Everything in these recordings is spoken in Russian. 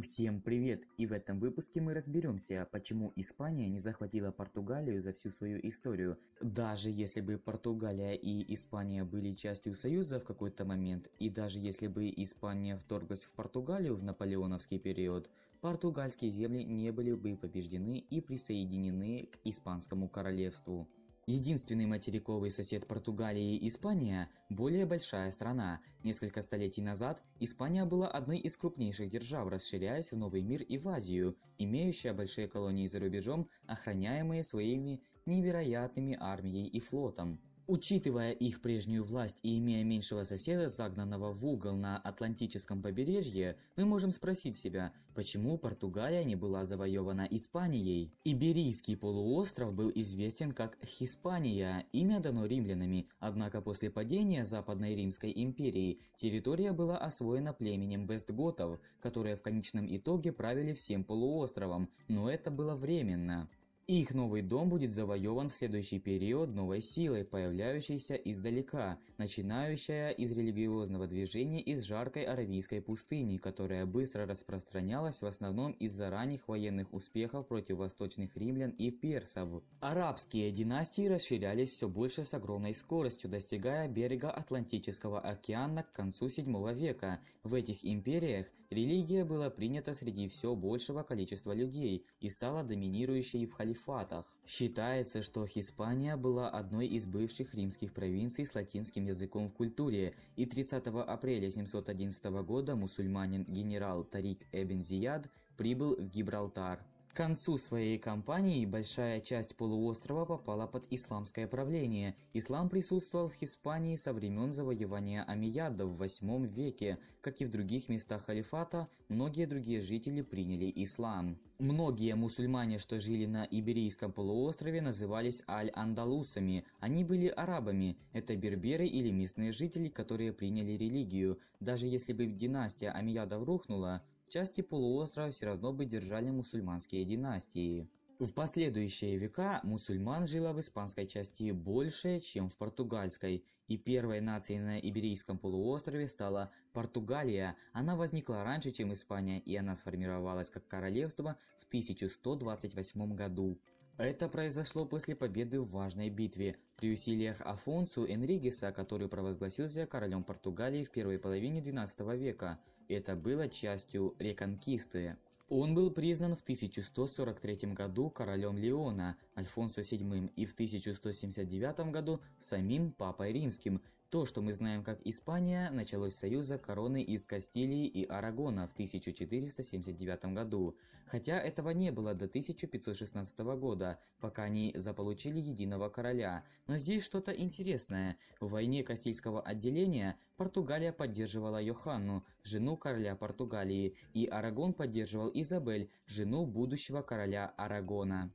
Всем привет! И в этом выпуске мы разберемся, почему Испания не захватила Португалию за всю свою историю. Даже если бы Португалия и Испания были частью Союза в какой-то момент, и даже если бы Испания вторглась в Португалию в наполеоновский период, португальские земли не были бы побеждены и присоединены к Испанскому королевству. Единственный материковый сосед Португалии – Испания – более большая страна. Несколько столетий назад Испания была одной из крупнейших держав, расширяясь в Новый мир и в Азию, имеющая большие колонии за рубежом, охраняемые своими невероятными армией и флотом. Учитывая их прежнюю власть и имея меньшего соседа, загнанного в угол на Атлантическом побережье, мы можем спросить себя, почему Португалия не была завоевана Испанией? Иберийский полуостров был известен как Хиспания, имя дано римлянами, однако после падения Западной Римской империи территория была освоена племенем вестготов, которые в конечном итоге правили всем полуостровом, но это было временно. Их новый дом будет завоеван в следующий период новой силой, появляющейся издалека, начинающая из религиозного движения из жаркой аравийской пустыни, которая быстро распространялась в основном из-за ранних военных успехов против восточных римлян и персов. Арабские династии расширялись все больше с огромной скоростью, достигая берега Атлантического океана к концу VII века. В этих империях религия была принята среди все большего количества людей и стала доминирующей в халифе халифатах. Считается, что Хиспания была одной из бывших римских провинций с латинским языком в культуре, и 30 апреля 711 года мусульманин генерал Тарик Эбензияд прибыл в Гибралтар. К концу своей кампании большая часть полуострова попала под исламское правление. Ислам присутствовал в Испании со времен завоевания Амияда в VIII веке. Как и в других местах халифата, многие другие жители приняли ислам. Многие мусульмане, что жили на Иберийском полуострове, назывались аль-андалусами. Они были арабами. Это берберы или местные жители, которые приняли религию. Даже если бы династия Амиядов рухнула, части полуострова все равно бы держали мусульманские династии. В последующие века мусульман жило в испанской части больше, чем в португальской, и первой нацией на Иберийском полуострове стала Португалия. Она возникла раньше, чем Испания, и она сформировалась как королевство в 1128 году. Это произошло после победы в важной битве. При усилиях Афонсу Энригеса, который провозгласился королем Португалии в первой половине XII века, это было частью реконкисты. Он был признан в 1143 году королем Леона, Альфонсо VII и в 1179 году самим папой римским, то, что мы знаем как Испания, началось с союза короны из Кастилии и Арагона в 1479 году, хотя этого не было до 1516 года, пока они заполучили единого короля. Но здесь что-то интересное. В войне Кастильского отделения Португалия поддерживала Йоханну, жену короля Португалии, и Арагон поддерживал Изабель, жену будущего короля Арагона.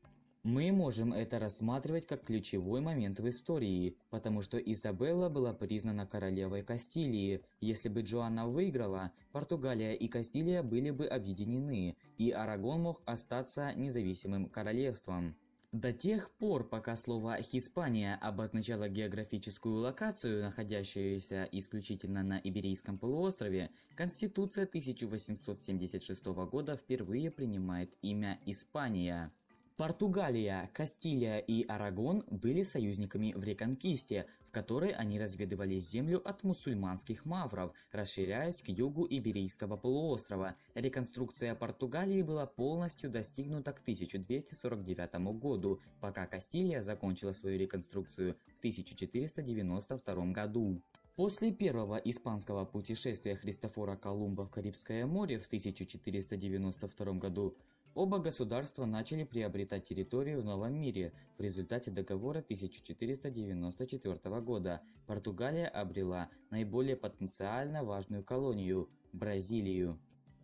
Мы можем это рассматривать как ключевой момент в истории, потому что Изабелла была признана королевой Кастилии. Если бы Джоанна выиграла, Португалия и Кастилия были бы объединены, и Арагон мог остаться независимым королевством. До тех пор, пока слово «Хиспания» обозначало географическую локацию, находящуюся исключительно на Иберийском полуострове, Конституция 1876 года впервые принимает имя «Испания». Португалия, Кастилия и Арагон были союзниками в Реконкисте, в которой они разведывали землю от мусульманских мавров, расширяясь к югу Иберийского полуострова. Реконструкция Португалии была полностью достигнута к 1249 году, пока Кастилия закончила свою реконструкцию в 1492 году. После первого испанского путешествия Христофора Колумба в Карибское море в 1492 году Оба государства начали приобретать территорию в Новом мире в результате договора 1494 года. Португалия обрела наиболее потенциально важную колонию – Бразилию.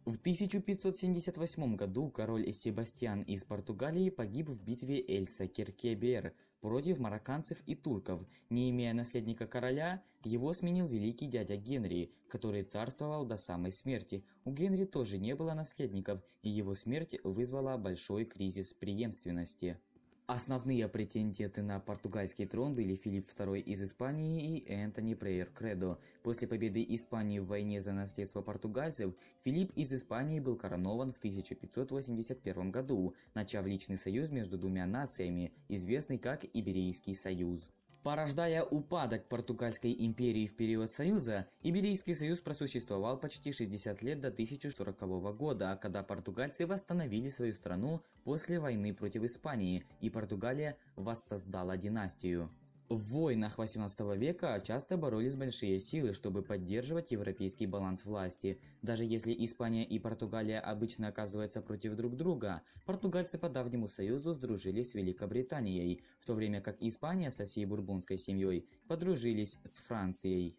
В 1578 году король Себастьян из Португалии погиб в битве Эльса-Киркебер против марокканцев и турков. Не имея наследника короля, его сменил великий дядя Генри, который царствовал до самой смерти. У Генри тоже не было наследников, и его смерть вызвала большой кризис преемственности. Основные претенденты на португальский трон были Филипп II из Испании и Энтони Прейер Кредо. После победы Испании в войне за наследство португальцев, Филипп из Испании был коронован в 1581 году, начав личный союз между двумя нациями, известный как Иберийский союз. Порождая упадок Португальской империи в период Союза, Иберийский Союз просуществовал почти 60 лет до 1040 года, когда португальцы восстановили свою страну после войны против Испании, и Португалия воссоздала династию. В войнах XVIII века часто боролись большие силы, чтобы поддерживать европейский баланс власти. Даже если Испания и Португалия обычно оказываются против друг друга, португальцы по давнему союзу сдружились с Великобританией, в то время как Испания со всей бурбонской семьей подружились с Францией.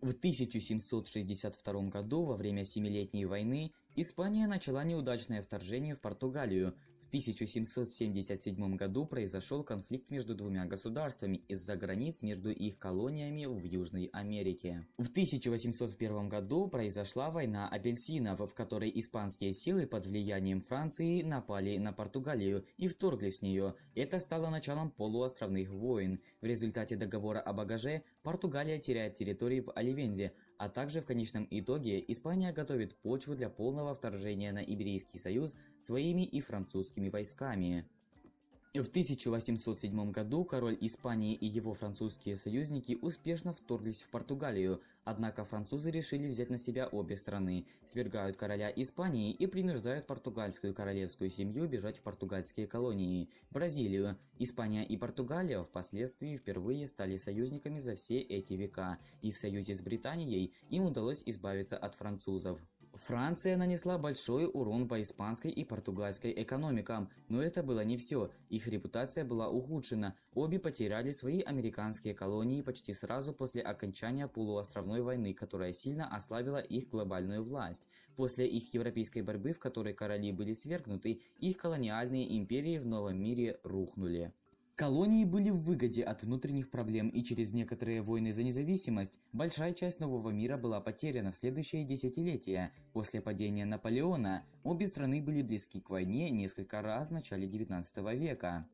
В 1762 году, во время Семилетней войны, Испания начала неудачное вторжение в Португалию, 1777 году произошел конфликт между двумя государствами из-за границ между их колониями в Южной Америке. В 1801 году произошла война апельсинов, в которой испанские силы под влиянием Франции напали на Португалию и вторглись в нее. Это стало началом полуостровных войн. В результате договора о багаже Португалия теряет территории в Оливензе, а также в конечном итоге Испания готовит почву для полного вторжения на Иберийский союз своими и французскими войсками. В 1807 году король Испании и его французские союзники успешно вторглись в Португалию, однако французы решили взять на себя обе страны, свергают короля Испании и принуждают португальскую королевскую семью бежать в португальские колонии, Бразилию. Испания и Португалия впоследствии впервые стали союзниками за все эти века, и в союзе с Британией им удалось избавиться от французов. Франция нанесла большой урон по испанской и португальской экономикам, но это было не все. Их репутация была ухудшена. Обе потеряли свои американские колонии почти сразу после окончания полуостровной войны, которая сильно ослабила их глобальную власть. После их европейской борьбы, в которой короли были свергнуты, их колониальные империи в новом мире рухнули. Колонии были в выгоде от внутренних проблем, и через некоторые войны за независимость большая часть нового мира была потеряна в следующие десятилетия. После падения Наполеона обе страны были близки к войне несколько раз в начале XIX века.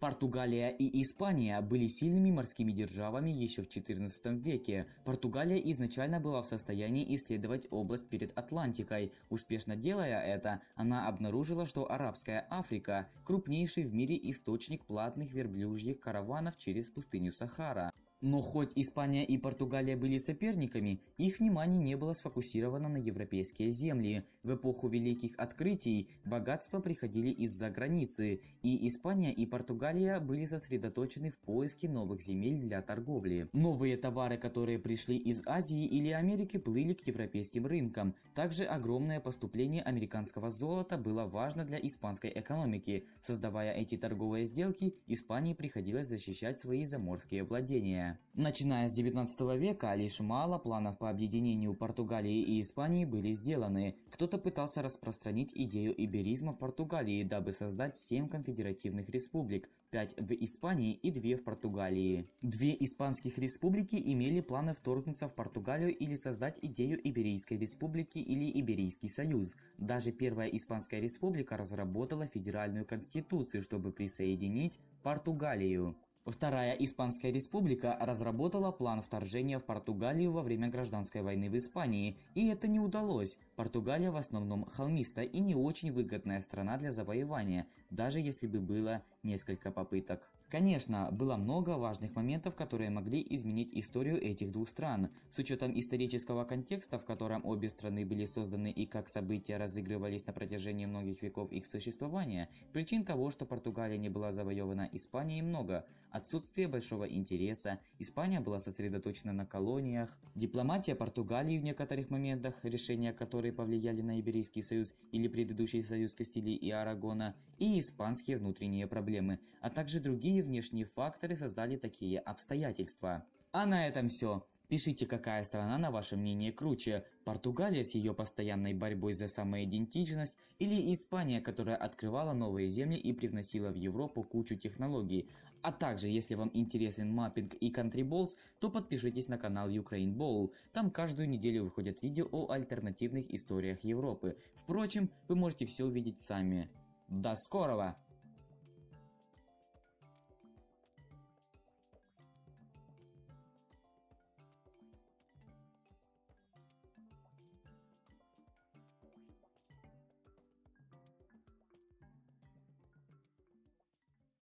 Португалия и Испания были сильными морскими державами еще в XIV веке. Португалия изначально была в состоянии исследовать область перед Атлантикой. Успешно делая это, она обнаружила, что арабская Африка – крупнейший в мире источник платных верблюжьих караванов через пустыню Сахара. Но хоть Испания и Португалия были соперниками, их внимание не было сфокусировано на европейские земли. В эпоху великих открытий богатства приходили из-за границы, и Испания и Португалия были сосредоточены в поиске новых земель для торговли. Новые товары, которые пришли из Азии или Америки, плыли к европейским рынкам. Также огромное поступление американского золота было важно для испанской экономики. Создавая эти торговые сделки, Испании приходилось защищать свои заморские владения. Начиная с 19 века, лишь мало планов по объединению Португалии и Испании были сделаны. Кто-то пытался распространить идею иберизма в Португалии, дабы создать 7 конфедеративных республик, 5 в Испании и 2 в Португалии. Две испанских республики имели планы вторгнуться в Португалию или создать идею Иберийской республики или Иберийский союз. Даже Первая Испанская республика разработала федеральную конституцию, чтобы присоединить Португалию. Вторая Испанская республика разработала план вторжения в Португалию во время гражданской войны в Испании, и это не удалось. Португалия в основном холмистая и не очень выгодная страна для завоевания, даже если бы было несколько попыток. Конечно, было много важных моментов, которые могли изменить историю этих двух стран. С учетом исторического контекста, в котором обе страны были созданы и как события разыгрывались на протяжении многих веков их существования, причин того, что Португалия не была завоевана Испанией много. Отсутствие большого интереса, Испания была сосредоточена на колониях, дипломатия Португалии в некоторых моментах, решения которой повлияли на Иберийский союз или предыдущий союз Кастилии и Арагона, и испанские внутренние проблемы, а также другие внешние факторы создали такие обстоятельства. А на этом все. Пишите, какая страна, на ваше мнение, круче. Португалия с ее постоянной борьбой за самоидентичность или Испания, которая открывала новые земли и привносила в Европу кучу технологий. А также, если вам интересен маппинг и контриболс, то подпишитесь на канал Ukraine Bowl. Там каждую неделю выходят видео о альтернативных историях Европы. Впрочем, вы можете все увидеть сами. До скорого!